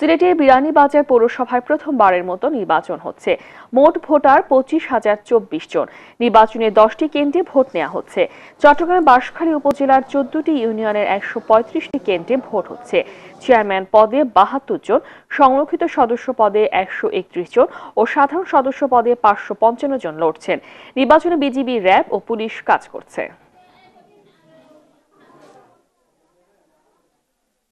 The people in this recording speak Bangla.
সিলেটের বিরানীবাজার পৌরসভায় প্রথমবারের মতো নির্বাচন হচ্ছে মোট ভোটার পঁচিশ হাজার চব্বিশ জন নির্বাচনে দশটি কেন্দ্রে ভোট নেওয়া হচ্ছে চট্টগ্রামের বাঁশখালী উপজেলার চোদ্দটি ইউনিয়নের একশো পঁয়ত্রিশটি কেন্দ্রে ভোট হচ্ছে চেয়ারম্যান পদে বাহাত্তর জন সংরক্ষিত সদস্য পদে একশো একত্রিশ জন ও সাধারণ সদস্য পদে পাঁচশো পঞ্চান্ন জন লড়ছেন নির্বাচনে বিজিবি র্যাব ও পুলিশ কাজ করছে